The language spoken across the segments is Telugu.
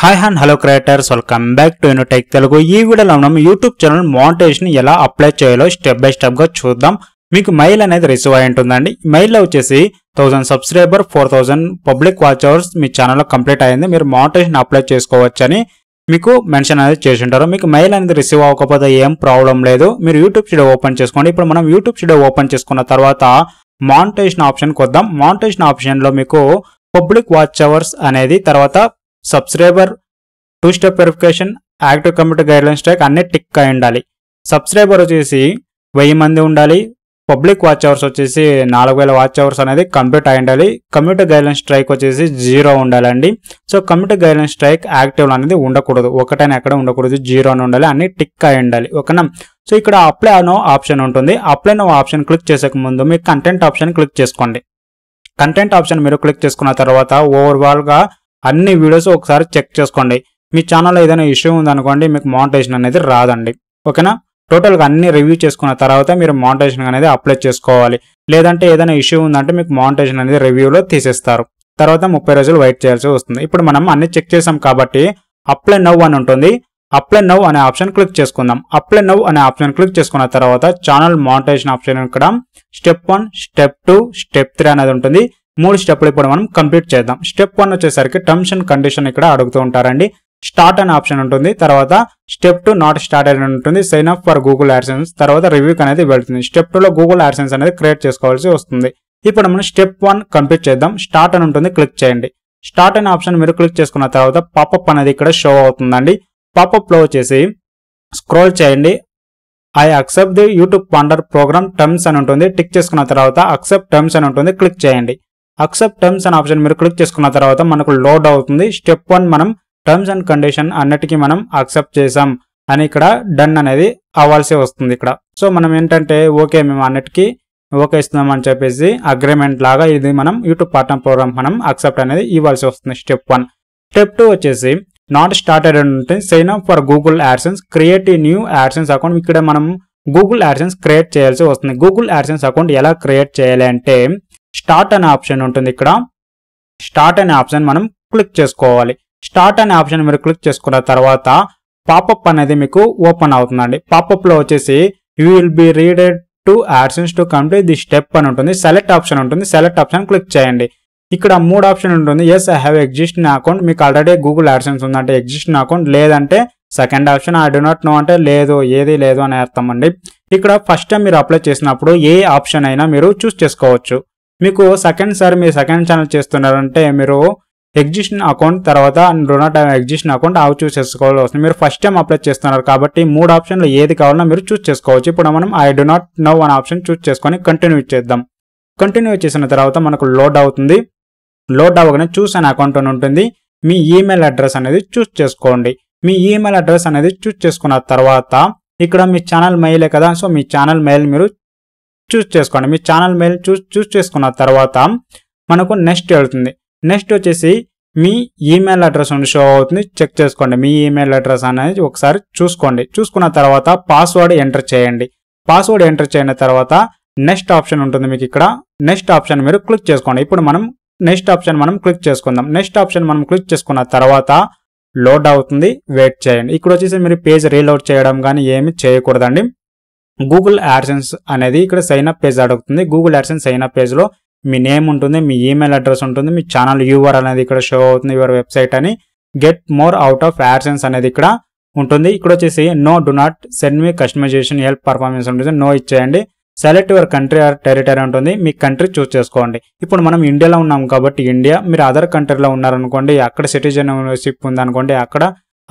హాయ్ హాన్ hello creators welcome back to Unitech Telugu ఈ వీడియోలో మనం యూట్యూబ్ ఛానల్ మోనిటైజేషన్ ఎలా అప్లై చేయాలో స్టెప్ బై స్టెప్గా చూద్దాం మీకు మెయిల్ అనేది రిసీవ్ అయి ఉంటుందండి లో వచ్చేసి thousand subscriber four public watch hours మీ ఛానల్లో కంప్లీట్ అయింది మీరు మోనిటైజేషన్ అప్లై చేసుకోవచ్చని మీకు మెన్షన్ అనేది చేసి ఉంటారు మీకు మెయిల్ అనేది రిసీవ్ అవ్వకపోతే ఏం ప్రాబ్లం లేదు మీరు యూట్యూబ్ స్టూడియో ఓపెన్ చేసుకోండి ఇప్పుడు మనం యూట్యూబ్ స్టూడియో ఓపెన్ చేసుకున్న తర్వాత ఆప్షన్ ఆప్షన్కి వద్దాం ఆప్షన్ ఆప్షన్లో మీకు పబ్లిక్ వాచ్ అవర్స్ అనేది తర్వాత subscriber two step verification active computer guidelines track అన్ని టిక్ అయి ఉండాలి సబ్స్క్రైబర్ వచ్చేసి వెయ్యి మంది ఉండాలి పబ్లిక్ వాచ్ అవర్స్ వచ్చేసి నాలుగు వేల వాచ్ అవర్స్ అనేది కంప్లీట్ అయి ఉండాలి కంప్యూటర్ గైడ్లైన్ స్ట్రైక్ వచ్చేసి జీరో ఉండాలండి so computer guideline strike active అనేది ఉండకూడదు ఒకటైనా ఎక్కడ ఉండకూడదు జీరో అని ఉండాలి అన్ని టిక్ అయి ఉండాలి ఓకేనా సో ఇక్కడ అప్లై అనో ఆప్షన్ ఉంటుంది అప్లై నో ఆప్షన్ క్లిక్ చేసే ముందు మీ కంటెంట్ ఆప్షన్ క్లిక్ చేసుకోండి కంటెంట్ ఆప్షన్ మీరు క్లిక్ చేసుకున్న తర్వాత ఓవరాల్గా అన్ని వీడియోస్ ఒకసారి చెక్ చేసుకోండి మీ ఛానల్లో ఏదైనా ఇష్యూ ఉందనుకోండి మీకు మానిటైజేషన్ అనేది రాదండి ఓకేనా టోటల్గా అన్ని రివ్యూ చేసుకున్న తర్వాత మీరు మానిటైజేషన్ అనేది అప్లై చేసుకోవాలి లేదంటే ఏదైనా ఇష్యూ ఉందంటే మీకు మానిటైజేషన్ అనేది రివ్యూలో తీసేస్తారు తర్వాత ముప్పై రోజులు వెయిట్ చేయాల్సి వస్తుంది ఇప్పుడు మనం అన్ని చెక్ చేసాం కాబట్టి అప్లై నవ్ అని ఉంటుంది అప్లై నవ్ అనే ఆప్షన్ క్లిక్ చేసుకుందాం అప్లై నవ్ అనే ఆప్షన్ క్లిక్ చేసుకున్న తర్వాత ఛానల్ మానిటైజేషన్ ఆప్షన్ ఇక్కడ step one step two step three అనేది ఉంటుంది మూడు స్టెప్లు ఇప్పుడు మనం కంప్లీట్ చేద్దాం స్టెప్ వన్ వచ్చేసరికి టర్మ్స్ అండ్ కండిషన్ ఇక్కడ అడుగుతూ ఉంటారండి స్టార్ట్ అనే ఆప్షన్ ఉంటుంది తర్వాత స్టెప్ టూ నాట్ స్టార్ట్ అని ఉంటుంది sign up for Google AdSense తర్వాత రివ్యూకి అనేది వెళ్తుంది స్టెప్ టూలో గూగుల్ యాడ్సెన్స్ అనేది క్రియేట్ చేసుకోవాల్సి వస్తుంది ఇప్పుడు మనం స్టెప్ వన్ కంప్లీట్ చేద్దాం స్టార్ట్ అని ఉంటుంది క్లిక్ చేయండి స్టార్ట్ అనే ఆప్షన్ మీరు క్లిక్ చేసుకున్న తర్వాత పాపప్ అనేది ఇక్కడ షో అవుతుందండి పాపప్లో వచ్చేసి స్క్రోల్ చేయండి I accept the YouTube partner program terms అని ఉంటుంది టిక్ చేసుకున్న తర్వాత అక్సెప్ట్ టర్మ్స్ అని ఉంటుంది క్లిక్ చేయండి అక్సెప్ట్ టర్మ్స్ అనే ఆప్షన్ మీరు క్లిక్ చేసుకున్న తర్వాత మనకు లోడ్ అవుతుంది స్టెప్ వన్ మనం టర్మ్స్ అండ్ కండిషన్ అన్నిటికీ మనం అక్సెప్ట్ చేసాం అని ఇక్కడ డన్ అనేది అవ్వాల్సి వస్తుంది ఇక్కడ సో మనం ఏంటంటే ఓకే మేము అన్నిటికీ ఓకే ఇస్తున్నాం అని చెప్పేసి అగ్రిమెంట్ లాగా ఇది మనం యూట్యూబ్ పార్ట్ ప్రోగ్రామ్ మనం అక్సెప్ట్ అనేది ఇవ్వాల్సి వస్తుంది స్టెప్ వన్ స్టెప్ టూ వచ్చేసి నాట్ స్టార్టెడ్ అని ఉంటే sign up for Google AdSense create ఈ న్యూ యాడ్సెన్స్ అకౌంట్ ఇక్కడ మనం గూగుల్ యాడ్సెన్స్ క్రియేట్ చేయాల్సి వస్తుంది గూగుల్ యాడ్సెన్స్ అకౌంట్ ఎలా క్రియేట్ చేయాలి అంటే స్టార్ట్ అనే ఆప్షన్ ఉంటుంది ఇక్కడ స్టార్ట్ అనే ఆప్షన్ మనం క్లిక్ చేసుకోవాలి స్టార్ట్ అనే ఆప్షన్ మీరు క్లిక్ చేసుకున్న తర్వాత పాపప్ అనేది మీకు ఓపెన్ అవుతుందండి లో వచ్చేసి యూ విల్ బి రీడెడ్ to AdSense to complete the step అని ఉంటుంది సెలెక్ట్ ఆప్షన్ ఉంటుంది సెలెక్ట్ ఆప్షన్ క్లిక్ చేయండి ఇక్కడ మూడు ఆప్షన్ ఉంటుంది yes I have exist account మీకు ఆల్రెడీ గూగుల్ యాడ్సన్స్ ఉందంటే ఎగ్జిస్ట్ అకౌంట్ లేదంటే second option I do not know అంటే లేదు ఏది లేదు అని అర్థం అండి ఇక్కడ ఫస్ట్ టైం మీరు అప్లై చేసినప్పుడు ఏ ఆప్షన్ అయినా మీరు చూస్ చేసుకోవచ్చు మీకు సెకండ్ సార్ మీ సెకండ్ ఛానల్ చేస్తున్నారంటే మీరు ఎగ్జిషన్ అకౌంట్ తర్వాత టైం ఎగ్జిషన్ అకౌంట్ ఆవు చూస్ చేసుకోవాల్సి వస్తుంది మీరు ఫస్ట్ టైం అప్లై చేస్తున్నారు కాబట్టి మూడు ఆప్షన్లు ఏది కావాలన్నా మీరు చూస్ చేసుకోవచ్చు ఇప్పుడు మనం I do not know one option choose చేసుకొని కంటిన్యూ చేద్దాం కంటిన్యూ చేసిన తర్వాత మనకు లోడ్ అవుతుంది లోడ్ అవ్వగానే చూస్ అనే అకౌంట్ అని ఉంటుంది మీ ఈమెయిల్ అడ్రస్ అనేది చూస్ చేసుకోండి మీ ఈమెయిల్ అడ్రస్ అనేది చూస్ చేసుకున్న తర్వాత ఇక్కడ మీ ఛానల్ మెయిలే కదా సో మీ ఛానల్ మెయిల్ మీరు చూస్ చేసుకోండి మీ ఛానల్ మెయిల్ చూస్ చూస్ చేసుకున్న తర్వాత మనకు నెక్స్ట్ వెళ్తుంది నెక్స్ట్ వచ్చేసి మీ ఈమెయిల్ అడ్రస్ షో అవుతుంది చెక్ చేసుకోండి మీ ఈమెయిల్ అడ్రస్ అనేది ఒకసారి చూసుకోండి చూసుకున్న తర్వాత పాస్వర్డ్ ఎంటర్ చేయండి పాస్వర్డ్ ఎంటర్ చేయిన తర్వాత నెక్స్ట్ ఆప్షన్ ఉంటుంది మీకు ఇక్కడ నెక్స్ట్ ఆప్షన్ మీరు క్లిక్ చేసుకోండి ఇప్పుడు మనం నెక్స్ట్ ఆప్షన్ మనం క్లిక్ చేసుకుందాం నెక్స్ట్ ఆప్షన్ మనం క్లిక్ చేసుకున్న తర్వాత లోడ్ అవుతుంది వెయిట్ చేయండి ఇక్కడ వచ్చేసి మీరు పేజ్ రీలోడ్ చేయడం కానీ ఏమి చేయకూడదండి గూగుల్ యాడ్సెన్స్ అనేది ఇక్కడ సైన్ అప్ పేజ్ అడుగుతుంది గూగుల్ యాడ్సెన్స్ సైన్ అప్ పేజ్లో మీ నేమ్ ఉంటుంది మీ ఈమెయిల్ అడ్రస్ ఉంటుంది మీ ఛానల్ యూఆర్ అనేది ఇక్కడ షో అవుతుంది యువర్ వెబ్సైట్ అని get more out of AdSense అనేది ఇక్కడ ఉంటుంది ఇక్కడ వచ్చేసి నో డు నాట్ సెండ్ మీ కస్టమైజేషన్ హెల్ప్ పర్ఫార్మెన్స్ ఉంటుంది నో ఇచ్చేయండి select your country or territory ఉంటుంది మీ కంట్రీ చూస్ చేసుకోండి ఇప్పుడు మనం ఇండియాలో ఉన్నాం కాబట్టి ఇండియా మీరు అదర్ కంట్రీలో ఉన్నారనుకోండి అక్కడ సిటిజన్ షిప్ ఉందనుకోండి అక్కడ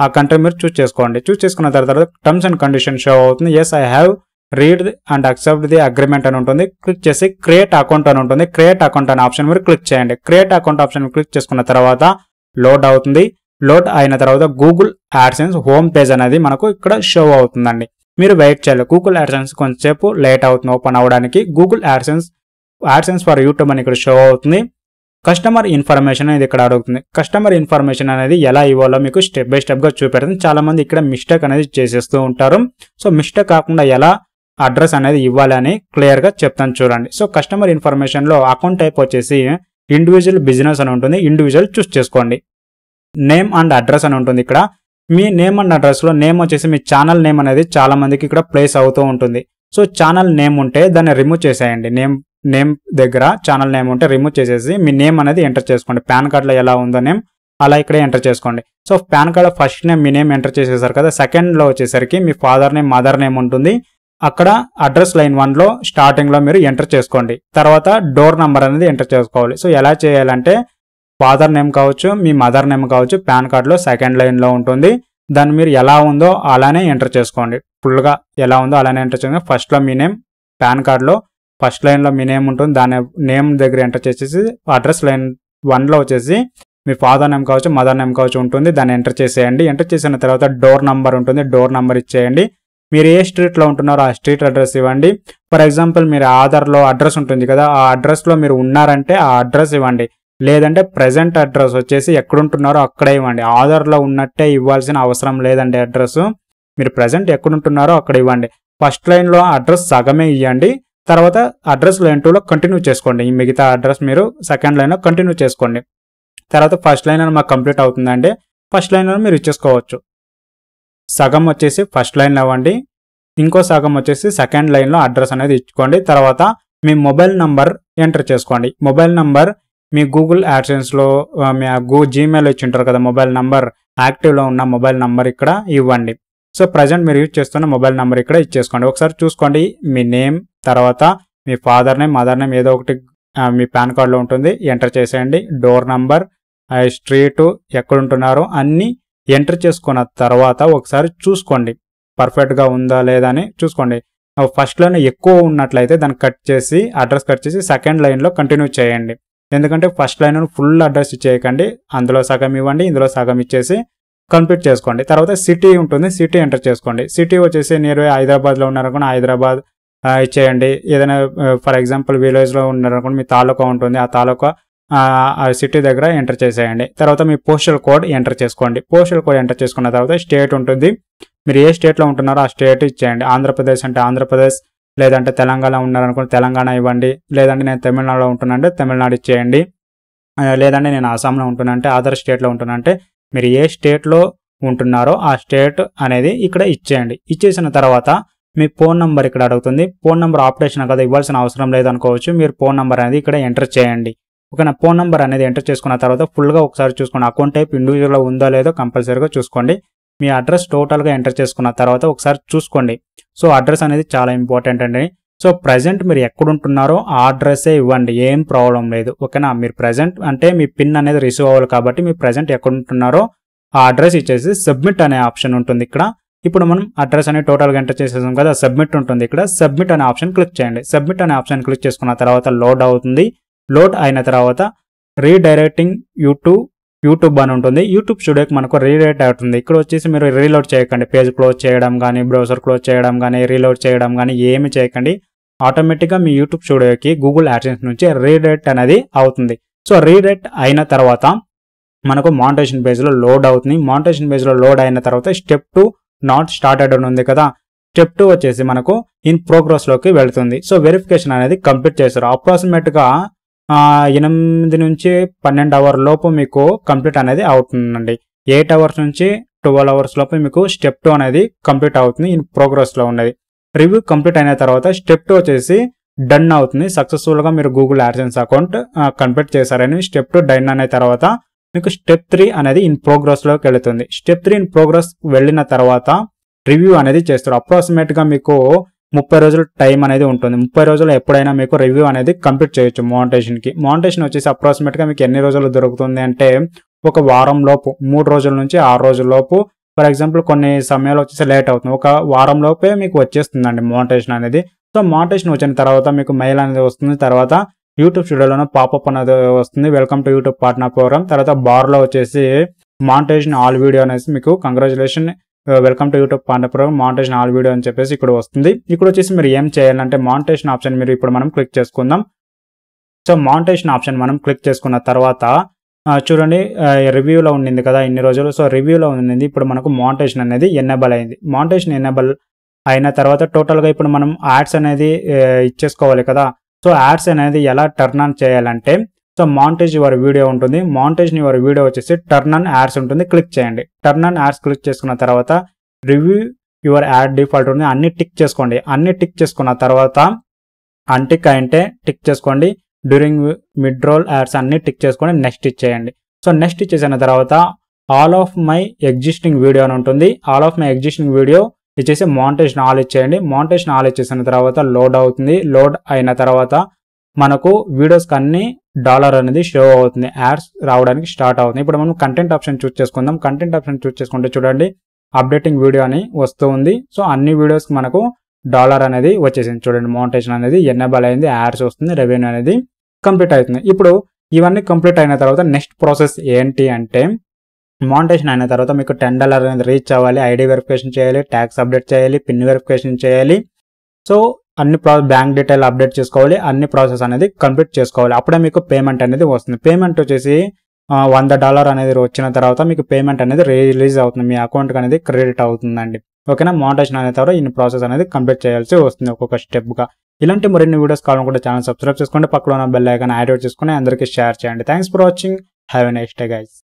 ఆ కంట్రీ మీరు చూస్ చేసుకోండి చూస్ చేసుకున్న తర్వాత టర్మ్స్ అండ్ కండిషన్ షో అవుతుంది yes I have read and accept the agreement అని ఉంటుంది క్లిక్ చేసి క్రియేట్ అకౌంట్ అని ఉంటుంది క్రియేట్ అకౌంట్ అనే ఆప్షన్ మీరు క్లిక్ చేయండి క్రియేట్ అకౌంట్ ఆప్షన్ క్లిక్ చేసుకున్న తర్వాత లోడ్ అవుతుంది లోడ్ అయిన తర్వాత గూగుల్ యాడ్సెన్స్ హోమ్ పేజ్ అనేది మనకు ఇక్కడ షో అవుతుందండి మీరు వెయిట్ చేయాలి గూగుల్ యాడ్సెన్స్ కొంచెంసేపు లేట్ అవుతుంది ఓపెన్ అవ్వడానికి Google AdSense AdSense for YouTube అని ఇక్కడ షో అవుతుంది కస్టమర్ ఇన్ఫర్మేషన్ అనేది ఇక్కడ అడుగుతుంది కస్టమర్ ఇన్ఫర్మేషన్ అనేది ఎలా ఇవ్వాలో మీకు స్టెప్ బై స్టెప్గా చూపెడుతుంది చాలామంది ఇక్కడ మిస్టేక్ అనేది చేసేస్తూ ఉంటారు సో మిస్టేక్ కాకుండా ఎలా అడ్రస్ అనేది ఇవ్వాలని క్లియర్గా చెప్తాను చూడండి సో కస్టమర్ ఇన్ఫర్మేషన్లో అకౌంట్ టైప్ వచ్చేసి ఇండివిజువల్ బిజినెస్ అని ఉంటుంది ఇండివిజువల్ చూస్ చేసుకోండి నేమ్ అండ్ అడ్రస్ అని ఉంటుంది ఇక్కడ మీ నేమ్ అండ్ అడ్రస్లో నేమ్ వచ్చేసి మీ ఛానల్ నేమ్ అనేది చాలా మందికి ఇక్కడ ప్లేస్ అవుతూ ఉంటుంది సో ఛానల్ నేమ్ ఉంటే దాన్ని రిమూవ్ చేసేయండి నేమ్ నేమ్ దగ్గర ఛానల్ నేమ్ ఉంటే రిమూవ్ చేసేసి మీ నేమ్ అనేది ఎంటర్ చేసుకోండి పాన్ కార్డ్లో ఎలా ఉందో నేమ్ అలా ఇక్కడే ఎంటర్ చేసుకోండి so PAN card first name మీ నేమ్ ఎంటర్ చేసేసారు కదా సెకండ్లో వచ్చేసరికి మీ ఫాదర్ నేమ్ మదర్ నేమ్ ఉంటుంది అక్కడ అడ్రస్ లైన్ వన్లో స్టార్టింగ్లో మీరు ఎంటర్ చేసుకోండి తర్వాత డోర్ నెంబర్ అనేది ఎంటర్ చేసుకోవాలి సో ఎలా చేయాలంటే ఫాదర్ నేమ్ కావచ్చు మీ మదర్ నేమ్ కావచ్చు పాన్ కార్డ్లో సెకండ్ లైన్లో ఉంటుంది దాన్ని మీరు ఎలా ఉందో అలానే ఎంటర్ చేసుకోండి ఫుల్గా ఎలా ఉందో అలానే ఎంటర్ చేసుకోండి ఫస్ట్లో మీ నేమ్ పాన్ కార్డ్లో ఫస్ట్ లైన్లో మీ నేమ్ ఉంటుంది దాని నేమ్ దగ్గర ఎంటర్ చేసేసి అడ్రస్ లైన్ వన్లో వచ్చేసి మీ ఫాదర్ నేమ్ కావచ్చు మదర్ నేమ్ కావచ్చు ఉంటుంది దాన్ని ఎంటర్ చేసేయండి ఎంటర్ చేసిన తర్వాత డోర్ నంబర్ ఉంటుంది డోర్ నంబర్ ఇచ్చేయండి మీరు ఏ స్ట్రీట్లో ఉంటున్నారో ఆ స్ట్రీట్ అడ్రస్ ఇవ్వండి ఫర్ ఎగ్జాంపుల్ మీరు ఆధార్లో అడ్రస్ ఉంటుంది కదా ఆ అడ్రస్లో మీరు ఉన్నారంటే ఆ అడ్రస్ ఇవ్వండి లేదంటే ప్రజెంట్ అడ్రస్ వచ్చేసి ఎక్కడుంటున్నారో అక్కడే ఇవ్వండి ఆధార్లో ఉన్నట్టే ఇవ్వాల్సిన అవసరం లేదండి అడ్రస్ మీరు ప్రజెంట్ ఎక్కడుంటున్నారో అక్కడ ఇవ్వండి ఫస్ట్ లైన్లో అడ్రస్ సగమే ఇవ్వండి తర్వాత అడ్రస్ లైన్ టూలో కంటిన్యూ చేసుకోండి ఈ మిగతా అడ్రస్ మీరు సెకండ్ లైన్లో కంటిన్యూ చేసుకోండి తర్వాత ఫస్ట్ లైన్ అని మాకు కంప్లీట్ అవుతుందండి ఫస్ట్ లైన్ అని మీరు ఇచ్చేసుకోవచ్చు సగం వచ్చేసి ఫస్ట్ లైన్లో ఇవ్వండి ఇంకో సగం వచ్చేసి సెకండ్ లైన్లో అడ్రస్ అనేది ఇచ్చుకోండి తర్వాత మీ మొబైల్ నంబర్ ఎంటర్ చేసుకోండి మొబైల్ నంబర్ మీ గూగుల్ యాడ్సెన్స్లో మీ గూ జీమెయిల్ ఇచ్చి ఉంటారు కదా మొబైల్ నంబర్ యాక్టివ్లో ఉన్న మొబైల్ నంబర్ ఇక్కడ ఇవ్వండి సో ప్రజెంట్ మీరు యూజ్ చేస్తున్న మొబైల్ నంబర్ ఇక్కడ ఇచ్చేసుకోండి ఒకసారి చూసుకోండి మీ నేమ్ తర్వాత మీ ఫాదర్ నేమ్ మదర్ నేమ్ ఏదో ఒకటి మీ పాన్ కార్డ్లో ఉంటుంది ఎంటర్ చేసేయండి డోర్ నంబర్ స్ట్రీటు ఎక్కడుంటున్నారో అన్నీ ఎంటర్ చేసుకున్న తర్వాత ఒకసారి చూసుకోండి పర్ఫెక్ట్గా ఉందా లేదా అని చూసుకోండి ఫస్ట్ లైన్ ఎక్కువ ఉన్నట్లయితే దాన్ని కట్ చేసి అడ్రస్ కట్ చేసి సెకండ్ లైన్లో కంటిన్యూ చేయండి ఎందుకంటే ఫస్ట్ లైన్ ఫుల్ అడ్రస్ చేయకండి అందులో సగం ఇవ్వండి ఇందులో సగం ఇచ్చేసి కంప్లీట్ చేసుకోండి తర్వాత సిటీ ఉంటుంది సిటీ ఎంటర్ చేసుకోండి సిటీ వచ్చేసి నియర్బై హైదరాబాద్లో ఉన్నారనుకోండి హైదరాబాద్ ఇచ్చేయండి ఏదైనా ఫర్ ఎగ్జాంపుల్ విలేజ్లో ఉన్నారనుకోండి మీ తాలూకా ఉంటుంది ఆ తాలూకా ఆ సిటీ దగ్గర ఎంటర్ చేసేయండి తర్వాత మీ పోస్టల్ కోడ్ ఎంటర్ చేసుకోండి పోస్టల్ కోడ్ ఎంటర్ చేసుకున్న తర్వాత స్టేట్ ఉంటుంది మీరు ఏ స్టేట్లో ఉంటున్నారో ఆ స్టేట్ ఇచ్చేయండి ఆంధ్రప్రదేశ్ అంటే ఆంధ్రప్రదేశ్ లేదంటే తెలంగాణ ఉన్నారనుకుంటే తెలంగాణ ఇవ్వండి లేదంటే నేను తమిళనాడులో ఉంటున్నానంటే తమిళనాడు ఇచ్చేయండి లేదంటే నేను అస్సాంలో ఉంటున్నానంటే అదర్ స్టేట్లో ఉంటున్నానంటే మీరు ఏ స్టేట్లో ఉంటున్నారో ఆ స్టేట్ అనేది ఇక్కడ ఇచ్చేయండి ఇచ్చేసిన తర్వాత మీ ఫోన్ నెంబర్ ఇక్కడ అడుగుతుంది ఫోన్ నెంబర్ ఆపరేషన్ కదా ఇవ్వాల్సిన అవసరం లేదనుకోవచ్చు మీరు ఫోన్ నెంబర్ అనేది ఇక్కడ ఎంటర్ చేయండి ఓకేనా ఫోన్ నెంబర్ అనేది ఎంటర్ చేసుకున్న తర్వాత ఫుల్గా ఒకసారి చూసుకోండి అకౌంట్ టైప్ ఇండివిజువల్గా ఉందో లేదో కంపల్సరీగా చూసుకోండి మీ అడ్రస్ టోటల్గా ఎంటర్ చేసుకున్న తర్వాత ఒకసారి చూసుకోండి సో అడ్రస్ అనేది చాలా ఇంపార్టెంట్ అండి సో ప్రజెంట్ మీరు ఎక్కడుంటున్నారో ఆ అడ్రస్సే ఇవ్వండి ఏం ప్రాబ్లం లేదు ఓకేనా మీరు ప్రజెంట్ అంటే మీ పిన్ అనేది రిసీవ్ అవ్వాలి కాబట్టి మీరు ప్రజెంట్ ఎక్కడుంటున్నారో ఆ అడ్రస్ ఇచ్చేసి సబ్మిట్ అనే ఆప్షన్ ఉంటుంది ఇక్కడ ఇప్పుడు మనం అడ్రస్ అనేది టోటల్గా ఎంటర్ చేసేసాం కదా సబ్మిట్ ఉంటుంది ఇక్కడ సబ్మిట్ అనే ఆప్షన్ క్లిక్ చేయండి సబ్మిట్ అనే ఆప్షన్ క్లిక్ చేసుకున్న తర్వాత లోడ్ అవుతుంది లోడ్ అయిన తర్వాత రీడైరెక్టింగ్ యూట్యూబ్ యూట్యూబ్ అని ఉంటుంది యూట్యూబ్ స్టూడియోకి మనకు రీడైరెక్ట్ అవుతుంది ఇక్కడ వచ్చేసి మీరు రీలోడ్ చేయకండి పేజ్ క్లోజ్ చేయడం కానీ బ్రౌజర్ క్లోజ్ చేయడం కానీ రీలోడ్ చేయడం కానీ ఏమి చేయకండి ఆటోమేటిక్గా మీ యూట్యూబ్ స్టూడియోకి గూగుల్ యాడ్సెన్స్ నుంచి రీడైరెక్ట్ అనేది అవుతుంది సో రీడైరెక్ట్ అయిన తర్వాత మనకు మాంటేషన్ పేజ్లో లోడ్ అవుతుంది మాంటేషన్ పేజ్లో లోడ్ అయిన తర్వాత స్టెప్ టూ నాట్ స్టార్టెడ్ అని ఉంది కదా స్టెప్ టూ వచ్చేసి మనకు ఇన్ ప్రోగ్రెస్లోకి వెళుతుంది సో వెరిఫికేషన్ అనేది కంప్లీట్ చేస్తారు అప్రాక్సిమేట్గా ఎనిమిది నుంచి పన్నెండు అవర్ లోపు మీకు కంప్లీట్ అనేది అవుతుందండి ఎయిట్ అవర్స్ నుంచి ట్వెల్వ్ అవర్స్ లోపు మీకు స్టెప్ టూ అనేది కంప్లీట్ అవుతుంది ఇన్ ప్రోగ్రెస్లో ఉన్నది రివ్యూ కంప్లీట్ అయిన తర్వాత స్టెప్ టూ వచ్చేసి డన్ అవుతుంది సక్సెస్ఫుల్గా మీరు గూగుల్ యాడ్సెన్స్ అకౌంట్ కంప్లీట్ చేశారని స్టెప్ టూ డన్ అయిన తర్వాత మీకు స్టెప్ త్రీ అనేది ఇన్ ప్రోగ్రెస్లోకి వెళుతుంది స్టెప్ త్రీ ఇన్ ప్రోగ్రెస్ వెళ్ళిన తర్వాత రివ్యూ అనేది చేస్తారు అప్రాక్సిమేట్గా మీకు ముప్పై రోజుల టైం అనేది ఉంటుంది ముప్పై రోజులు ఎప్పుడైనా మీకు రివ్యూ అనేది కంప్లీట్ చేయొచ్చు మౌంటేషన్కి మౌంటేషన్ వచ్చేసి అప్రాక్సిమేట్గా మీకు ఎన్ని రోజులు దొరుకుతుంది అంటే ఒక వారం లోపు మూడు రోజుల నుంచి ఆరు రోజుల లోపు ఫర్ ఎగ్జాంపుల్ కొన్ని సమయాలు వచ్చేసి లేట్ అవుతుంది ఒక వారం లోపే మీకు వచ్చేస్తుందండి మోంటేషన్ అనేది సో మోంటేషన్ వచ్చిన తర్వాత మీకు మెయిల్ అనేది వస్తుంది తర్వాత యూట్యూబ్ స్టూడియోలోనే పాపప్ అనేది వస్తుంది welcome to YouTube partner program తర్వాత బార్లో వచ్చేసి మాంటేషన్ ఆల్ వీడియో అనేసి మీకు congratulation welcome to YouTube program monetization all video అని చెప్పేసి ఇక్కడ వస్తుంది ఇక్కడ వచ్చేసి మీరు ఏం చేయాలంటే మాంటేషన్ ఆప్షన్ మీరు ఇప్పుడు మనం క్లిక్ చేసుకుందాం సో మాంటేషన్ ఆప్షన్ మనం క్లిక్ చేసుకున్న తర్వాత uh, చూడండి రివ్యూలో uh, ఉండింది కదా ఇన్ని రోజులు సో రివ్యూలో ఉండింది ఇప్పుడు మనకు మాంటేషన్ అనేది ఎనేబుల్ అయింది మాంటేషన్ ఎనేబుల్ అయిన తర్వాత టోటల్గా ఇప్పుడు మనం యాడ్స్ అనేది uh, ఇచ్చేసుకోవాలి కదా సో యాడ్స్ అనేది ఎలా టర్న్ ఆన్ చేయాలంటే సో మాంటేజ్ యువర్ వీడియో ఉంటుంది మాంటేజ్ వారి వీడియో వచ్చేసి టర్న్ ఆన్ యాడ్స్ ఉంటుంది క్లిక్ చేయండి టర్న్ ఆన్ యాడ్స్ క్లిక్ చేసుకున్న తర్వాత రివ్యూ యువర్ యాడ్ డిఫాల్ట్ ఉంది అన్ని టిక్ చేసుకోండి అన్ని టిక్ చేసుకున్న తర్వాత అన్టిక్ అయింటే టిక్ చేసుకోండి డ్యూరింగ్ మిడ్ రోల్ యాడ్స్ అన్ని టిక్ చేసుకొని నెక్స్ట్ ఇచ్చేయండి సో నెక్స్ట్ ఇచ్చేసిన తర్వాత all of my existing video అని ఉంటుంది all of my existing video ఇచ్చేసి మాంటేజ్ నాలెడ్జ్ చేయండి మాంటేజ్ నాలెడ్జ్ చేసిన తర్వాత లోడ్ అవుతుంది లోడ్ అయిన తర్వాత మనకు వీడియోస్కి అన్ని డాలర్ అనేది షో అవుతుంది యాడ్స్ రావడానికి స్టార్ట్ అవుతుంది ఇప్పుడు మనం కంటెంట్ ఆప్షన్ చూస్ చేసుకుందాం కంటెంట్ ఆప్షన్ చూస్ చేసుకుంటే చూడండి అప్డేటింగ్ వీడియో అని వస్తూ ఉంది సో అన్ని వీడియోస్కి మనకు డాలర్ అనేది వచ్చేసింది చూడండి మోనిటేషన్ అనేది ఎన్నబల్ అయింది యాడ్స్ వస్తుంది రెవెన్యూ అనేది కంప్లీట్ అవుతుంది ఇప్పుడు ఇవన్నీ కంప్లీట్ అయిన తర్వాత నెక్స్ట్ ప్రాసెస్ ఏంటి అంటే మోనిటేషన్ అయిన తర్వాత మీకు టెన్ డాలర్ అనేది రీచ్ అవ్వాలి ఐడి వెరిఫికేషన్ చేయాలి ట్యాక్స్ అప్డేట్ చేయాలి పిన్ వెరిఫికేషన్ చేయాలి సో అన్ని ప్రా బ్యాంక్ డీటెయిల్ అప్డేట్ చేసుకోవాలి అన్ని ప్రాసెస్ అనేది కంప్లీట్ చేసుకోవాలి అప్పుడే మీకు పేమెంట్ అనేది వస్తుంది పేమెంట్ వచ్చేసి వంద డాలర్ అనేది వచ్చిన తర్వాత మీకు పేమెంట్ అనేది రిలీజ్ అవుతుంది మీ అకౌంట్కి అనేది క్రెడిట్ అవుతుందండి ఓకేనా మోటేషన్ అనే తర్వాత ఇన్ని ప్రాసెస్ అనేది కంప్లీట్ చేయాల్సి వస్తుంది ఒక్కొక్క స్టెప్గా ఇలాంటి మరిన్ని వీడియోస్ కావాలనుకుంటే ఛానల్ సబ్స్క్రైబ్ చేసుకోండి పక్కన ఉన్న బెల్ ఐకాన్ యాక్టివేట్ చేసుకుని అందరికీ షేర్ చేయండి thanks for watching have a next day guys